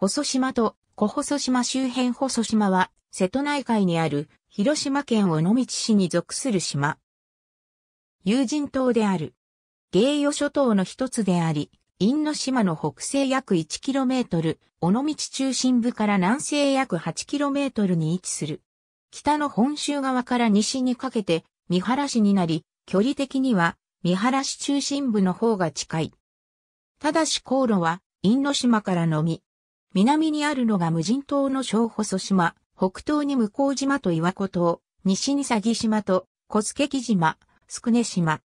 細島と小細島周辺細島は、瀬戸内海にある広島県尾道市に属する島。有人島である。芸予諸島の一つであり、因島の北西約 1km、尾道中心部から南西約 8km に位置する。北の本州側から西にかけて、三原市になり、距離的には、三原市中心部の方が近い。ただし航路は、因島からのみ、南にあるのが無人島の小細島、北東に向島と岩子島、西に佐木島と小助木島、宿根島。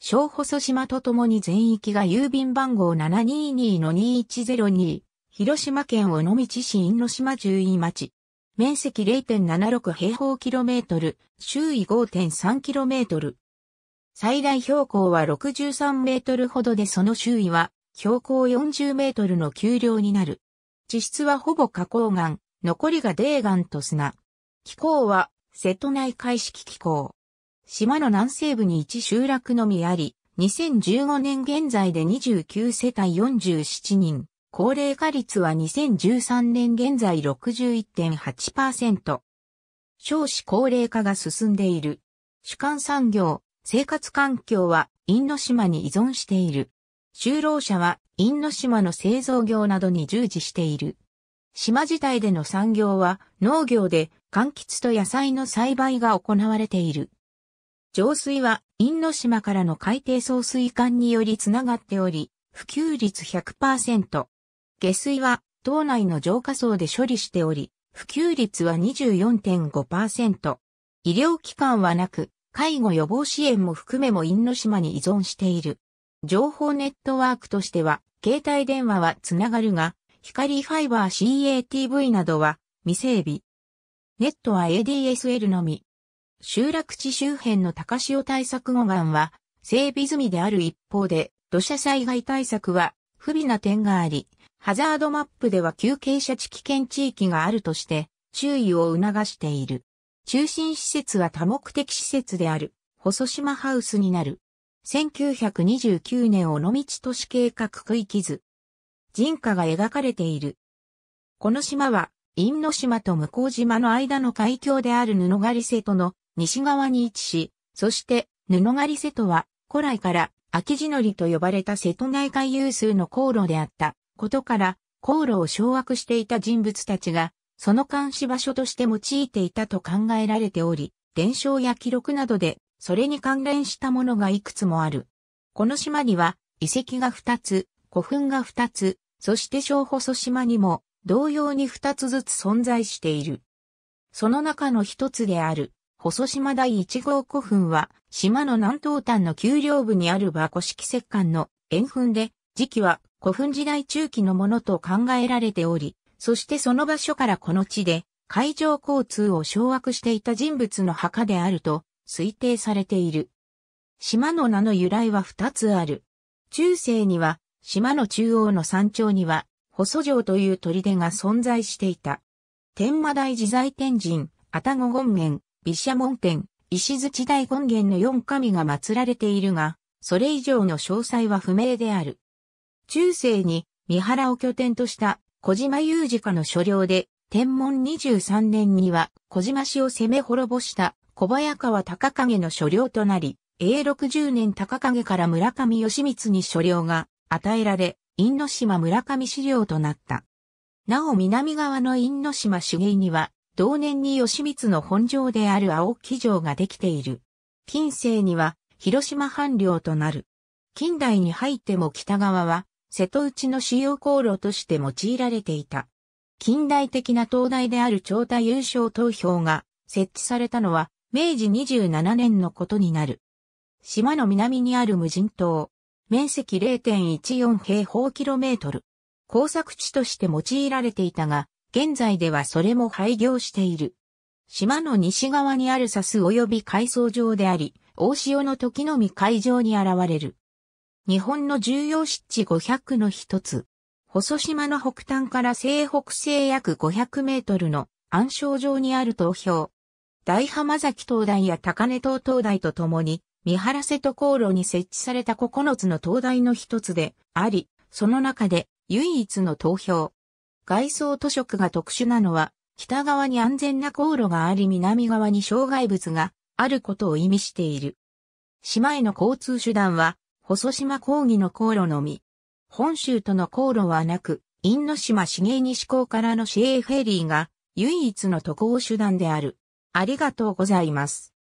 小細島とともに全域が郵便番号722-2102、広島県尾道市因島十位町。面積0.76平方キロメートル、周囲5.3キロメートル。最大標高は63メートルほどでその周囲は標高40メートルの丘陵になる。地質はほぼ花崗岩、残りが泥岩と砂。気候は瀬戸内海式気候。島の南西部に一集落のみあり、2015年現在で29世帯47人。高齢化率は2013年現在61.8%。少子高齢化が進んでいる。主観産業、生活環境は、インド島に依存している。就労者は因島の製造業などに従事している。島自体での産業は農業で柑橘と野菜の栽培が行われている。浄水は因島からの海底送水管によりつながっており、普及率100%。下水は島内の浄化層で処理しており、普及率は24.5%。医療機関はなく、介護予防支援も含めも因島に依存している。情報ネットワークとしては、携帯電話はつながるが、光ファイバー CATV などは未整備。ネットは ADSL のみ。集落地周辺の高潮対策護岸は整備済みである一方で、土砂災害対策は不備な点があり、ハザードマップでは急傾斜地危険地域があるとして、注意を促している。中心施設は多目的施設である、細島ハウスになる。1929年尾道都市計画区域図。人家が描かれている。この島は、因島と向島の間の海峡である布狩瀬戸の西側に位置し、そして布狩瀬戸は古来から秋地のりと呼ばれた瀬戸内海有数の航路であったことから、航路を掌握していた人物たちが、その監視場所として用いていたと考えられており、伝承や記録などでそれに関連したものがいくつもある。この島には遺跡が2つ、古墳が2つ、そして小細島にも同様に2つずつ存在している。その中の一つである、細島第1号古墳は、島の南東端の丘陵部にある馬古式石棺の円墳で、時期は古墳時代中期のものと考えられており、そしてその場所からこの地で、海上交通を掌握していた人物の墓であると推定されている。島の名の由来は二つある。中世には、島の中央の山頂には、細城という砦が存在していた。天馬大自在天神、たご権現、毘沙門天、石槌大権現の四神が祀られているが、それ以上の詳細は不明である。中世に、三原を拠点とした小島雄二家の所領で、天文23年には小島氏を攻め滅ぼした小早川高影の所領となり、永60年高影から村上義光に所領が与えられ、因島村上資料となった。なお南側の因島主芸には、同年に義光の本城である青木城ができている。近世には、広島藩領となる。近代に入っても北側は、瀬戸内の主要航路として用いられていた。近代的な灯台である長太優勝投票が設置されたのは、明治27年のことになる。島の南にある無人島。面積0.14平方キロメートル。工作地として用いられていたが、現在ではそれも廃業している。島の西側にあるサス及び海藻場であり、大潮の時のみ海上に現れる。日本の重要湿地500の一つ。細島の北端から西北西約500メートルの暗礁上にある投票。大浜崎灯台や高根島灯台とともに、三原瀬戸航路に設置された9つの灯台の一つであり、その中で唯一の投票。外装図色が特殊なのは、北側に安全な航路があり南側に障害物があることを意味している。島への交通手段は、細島講義の航路のみ。本州との航路はなく、因島茂西港からの市営フェリーが唯一の渡航手段である。ありがとうございます。